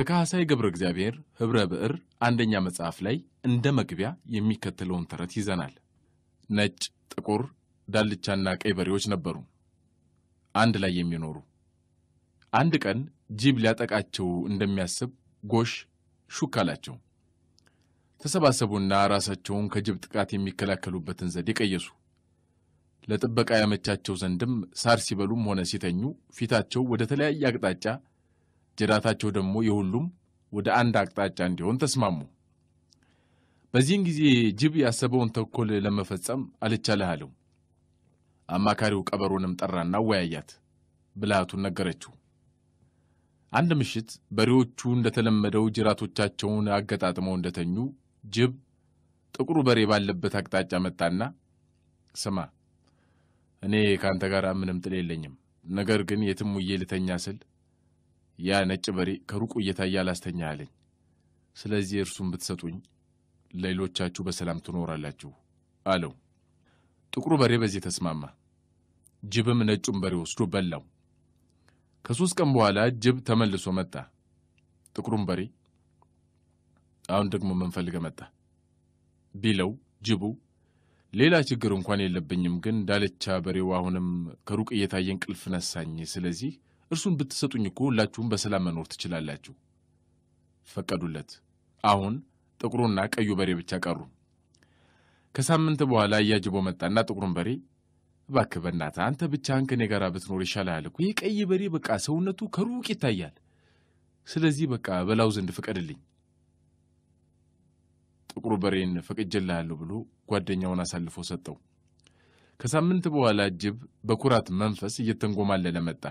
ከካህሳይ ገብረ እግዚአብሔር ኅብረ ብዕር አንደኛ መጽሐፍ ላይ እንደ መግቢያ የሚከተለውን ተረት ይዘናል። ነጭ፣ ጥቁር፣ ዳልቻና ቀይ በሬዎች ነበሩ አንድ ላይ የሚኖሩ። አንድ ቀን ጅብ ሊያጠቃቸው እንደሚያስብ ጎሽ ሹክ አላቸው። ተሰባሰቡና ራሳቸውን ከጅብ ጥቃት የሚከላከሉበትን ዘዴ ቀየሱ። ለጥበቃ ያመቻቸው ዘንድም ሳር ሲበሉም ሆነ ሲተኙ ፊታቸው ወደ ተለያየ አቅጣጫ ጅራታቸው ደግሞ የሁሉም ወደ አንድ አቅጣጫ እንዲሆን ተስማሙ። በዚህን ጊዜ ጅብ ያሰበውን ተኮል ለመፈጸም አልቻለህ አለው። አማካሪው ቀበሮንም ጠራና አወያያት፣ ብልሃቱን ነገረችው። አንድ ምሽት በሬዎቹ እንደተለመደው ጅራቶቻቸውን አገጣጥመው እንደተኙ ጅብ ጥቁሩ በሬ ባለበት አቅጣጫ መጣና ስማ፣ እኔ ከአንተ ጋር ምንም ጥል የለኝም፣ ነገር ግን የትም ውዬ ልተኛ ስል ያ ነጭ በሬ ከሩቁ እየታየ አላስተኛ አለኝ። ስለዚህ እርሱን ብትሰጡኝ ሌሎቻችሁ በሰላም ትኖራላችሁ አለው። ጥቁሩ በሬ በዚህ ተስማማ። ጅብም ነጩን በሬ ወስዶ በላው። ከሦስት ቀን በኋላ ጅብ ተመልሶ መጣ። ጥቁሩን በሬ አሁን ደግሞ ምን ፈልገህ መጣ ቢለው ጅቡ ሌላ ችግር እንኳን የለብኝም፣ ግን ዳልቻ በሬው አሁንም ከሩቅ እየታየ እንቅልፍ ነሳኝ። ስለዚህ እርሱን ብትሰጡኝ እኮ ሁላችሁም በሰላም መኖር ትችላላችሁ። ፈቀዱለት። አሁን ጥቁሩና ቀዩ በሬ ብቻ ቀሩ። ከሳምንት በኋላ እያጅቦ መጣና ጥቁሩን በሬ እባክህ በእናትህ አንተ ብቻህን ከኔ ጋር ብትኖር ይሻልሃል እኮ ይህ ቀይ በሬ በቃ ሰውነቱ ከሩቅ ይታያል። ስለዚህ በቃ በላው ዘንድ ፍቀድልኝ። ጥቁሩ በሬን ፈቅጄልሃለሁ ብሎ ጓደኛውን አሳልፎ ሰጠው። ከሳምንት በኋላ ጅብ በኩራት መንፈስ እየተንጎማለለ መጣ።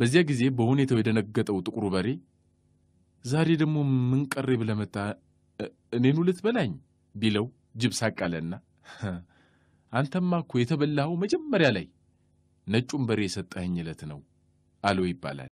በዚያ ጊዜ በሁኔታው የደነገጠው ጥቁሩ በሬ ዛሬ ደግሞ ምን ቀሬ እኔን መጣህ እኔኑ ልትበላኝ ቢለው ጅብ ሳቅ አንተማ እኮ የተበላኸው መጀመሪያ ላይ ነጩን በሬ የሰጠኸኝ ዕለት ነው አለው ይባላል።